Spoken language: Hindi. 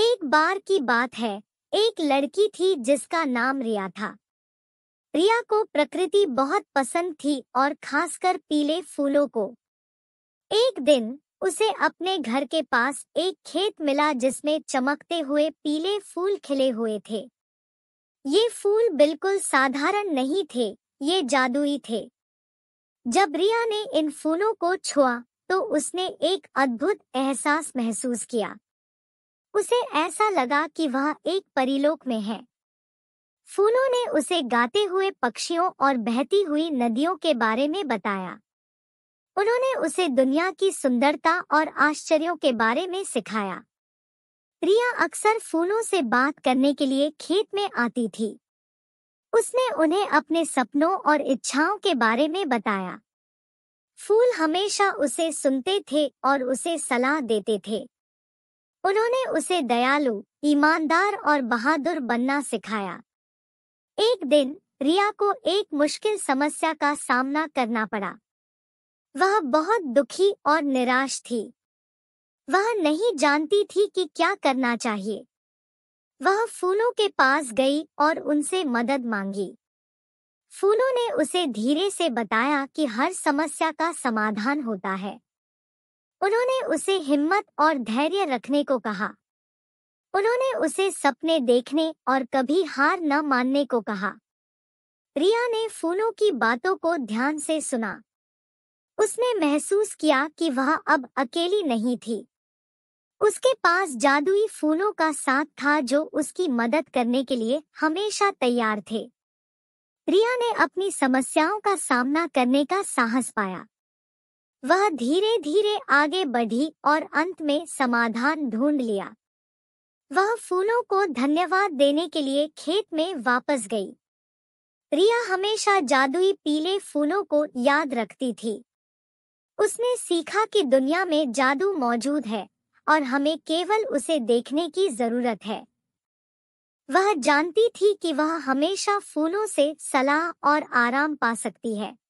एक बार की बात है एक लड़की थी जिसका नाम रिया था रिया को प्रकृति बहुत पसंद थी और खासकर पीले फूलों को एक दिन उसे अपने घर के पास एक खेत मिला जिसमें चमकते हुए पीले फूल खिले हुए थे ये फूल बिल्कुल साधारण नहीं थे ये जादुई थे जब रिया ने इन फूलों को छुआ तो उसने एक अद्भुत एहसास महसूस किया उसे ऐसा लगा कि वह एक परिलोक में है फूलों ने उसे गाते हुए पक्षियों और बहती हुई नदियों के बारे में बताया उन्होंने उसे दुनिया की सुंदरता और आश्चर्यों के बारे में सिखाया रिया अक्सर फूलों से बात करने के लिए खेत में आती थी उसने उन्हें अपने सपनों और इच्छाओं के बारे में बताया फूल हमेशा उसे सुनते थे और उसे सलाह देते थे उन्होंने उसे दयालु ईमानदार और बहादुर बनना सिखाया एक दिन रिया को एक मुश्किल समस्या का सामना करना पड़ा वह बहुत दुखी और निराश थी वह नहीं जानती थी कि क्या करना चाहिए वह फूलों के पास गई और उनसे मदद मांगी फूलों ने उसे धीरे से बताया कि हर समस्या का समाधान होता है उन्होंने उसे हिम्मत और धैर्य रखने को कहा उन्होंने उसे सपने देखने और कभी हार न मानने को कहा रिया ने फूलों की बातों को ध्यान से सुना उसने महसूस किया कि वह अब अकेली नहीं थी उसके पास जादुई फूलों का साथ था जो उसकी मदद करने के लिए हमेशा तैयार थे रिया ने अपनी समस्याओं का सामना करने का साहस पाया वह धीरे धीरे आगे बढ़ी और अंत में समाधान ढूंढ लिया वह फूलों को धन्यवाद देने के लिए खेत में वापस गई रिया हमेशा जादुई पीले फूलों को याद रखती थी उसने सीखा कि दुनिया में जादू मौजूद है और हमें केवल उसे देखने की जरूरत है वह जानती थी कि वह हमेशा फूलों से सलाह और आराम पा सकती है